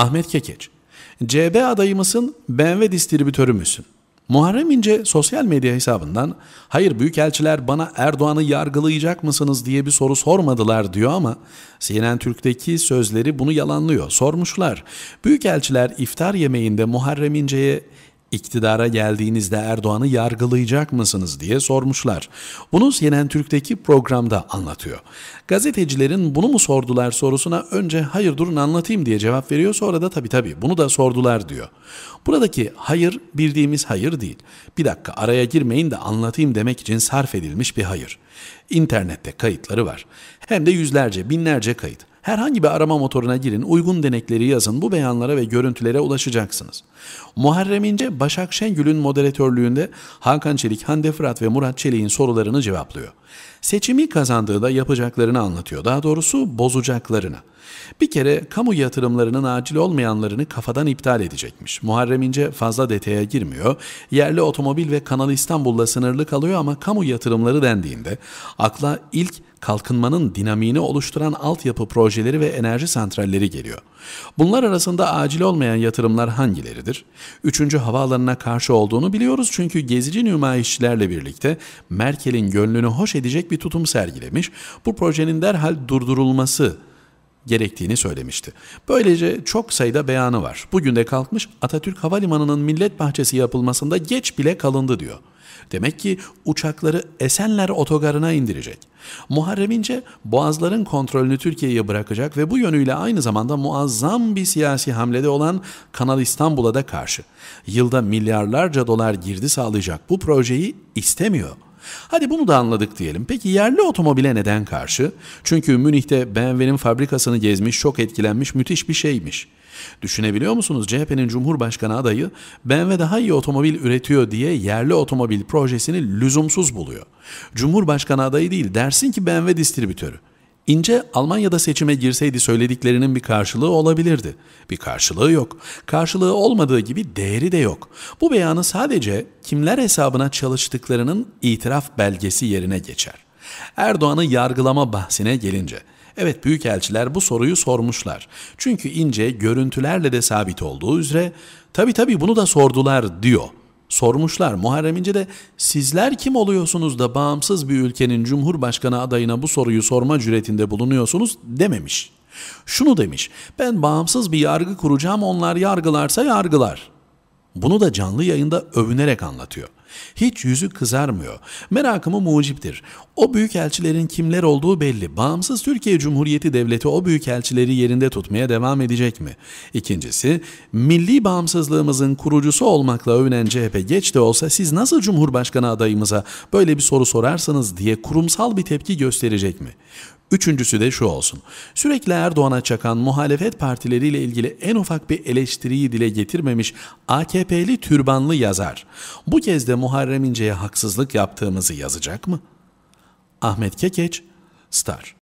Ahmet Kekeç. CB adayı mısın, BMW distribütörü müsün? Muharrem İnce sosyal medya hesabından hayır büyükelçiler bana Erdoğan'ı yargılayacak mısınız diye bir soru sormadılar diyor ama CNN Türk'teki sözleri bunu yalanlıyor. Sormuşlar. Büyükelçiler iftar yemeğinde Muharrem İnce'ye İktidara geldiğinizde Erdoğan'ı yargılayacak mısınız diye sormuşlar. Bunu CNN Türk'teki programda anlatıyor. Gazetecilerin bunu mu sordular sorusuna önce hayır durun anlatayım diye cevap veriyor. Sonra da tabii tabii bunu da sordular diyor. Buradaki hayır bildiğimiz hayır değil. Bir dakika araya girmeyin de anlatayım demek için sarf edilmiş bir hayır. İnternette kayıtları var. Hem de yüzlerce binlerce kayıt. Herhangi bir arama motoruna girin, uygun denekleri yazın, bu beyanlara ve görüntülere ulaşacaksınız. Muharrem İnce, Başak Şengül'ün moderatörlüğünde Hakan Çelik, Hande Fırat ve Murat Çelik'in sorularını cevaplıyor. Seçimi kazandığı da yapacaklarını anlatıyor. Daha doğrusu bozacaklarını. Bir kere kamu yatırımlarının acil olmayanlarını kafadan iptal edecekmiş. Muharrem İnce fazla detaya girmiyor. Yerli otomobil ve Kanal İstanbul'la sınırlı kalıyor ama kamu yatırımları dendiğinde akla ilk kalkınmanın dinamiğini oluşturan altyapı projeleri ve enerji santralleri geliyor. Bunlar arasında acil olmayan yatırımlar hangileridir? Üçüncü havaalanına karşı olduğunu biliyoruz çünkü gezici nümayişçilerle birlikte Merkel'in gönlünü hoş edecek bir tutum sergilemiş, bu projenin derhal durdurulması gerektiğini söylemişti. Böylece çok sayıda beyanı var. Bugün de kalkmış Atatürk Havalimanı'nın millet bahçesi yapılmasında geç bile kalındı diyor. Demek ki uçakları Esenler otogarına indirecek. Muharrem İnce boğazların kontrolünü Türkiye'ye bırakacak ve bu yönüyle aynı zamanda muazzam bir siyasi hamlede olan Kanal İstanbul'a da karşı. Yılda milyarlarca dolar girdi sağlayacak bu projeyi istemiyor.'' Hadi bunu da anladık diyelim. Peki yerli otomobile neden karşı? Çünkü Münih'te BMW'nin fabrikasını gezmiş, çok etkilenmiş, müthiş bir şeymiş. Düşünebiliyor musunuz CHP'nin Cumhurbaşkanı adayı BMW daha iyi otomobil üretiyor diye yerli otomobil projesini lüzumsuz buluyor. Cumhurbaşkanı adayı değil dersin ki BMW distribütörü. İnce Almanya'da seçime girseydi söylediklerinin bir karşılığı olabilirdi. Bir karşılığı yok. Karşılığı olmadığı gibi değeri de yok. Bu beyanı sadece kimler hesabına çalıştıklarının itiraf belgesi yerine geçer. Erdoğan'ı yargılama bahsine gelince Evet büyükelçiler bu soruyu sormuşlar. Çünkü İnce görüntülerle de sabit olduğu üzere tabi tabi bunu da sordular diyor. Sormuşlar Muharrem İnce de sizler kim oluyorsunuz da bağımsız bir ülkenin cumhurbaşkanı adayına bu soruyu sorma cüretinde bulunuyorsunuz dememiş. Şunu demiş ben bağımsız bir yargı kuracağım onlar yargılarsa yargılar. Bunu da canlı yayında övünerek anlatıyor. Hiç yüzü kızarmıyor. Merakımı muciptir. O büyükelçilerin kimler olduğu belli. Bağımsız Türkiye Cumhuriyeti Devleti o büyükelçileri yerinde tutmaya devam edecek mi? İkincisi, milli bağımsızlığımızın kurucusu olmakla övünen CHP geç de olsa siz nasıl Cumhurbaşkanı adayımıza böyle bir soru sorarsanız diye kurumsal bir tepki gösterecek mi? Üçüncüsü de şu olsun. Sürekli Erdoğan'a çakan muhalefet partileriyle ilgili en ufak bir eleştiriyi dile getirmemiş AKP'li türbanlı yazar. Bu kez de Muharrem İnce'ye haksızlık yaptığımızı yazacak mı? Ahmet Kekeç, Star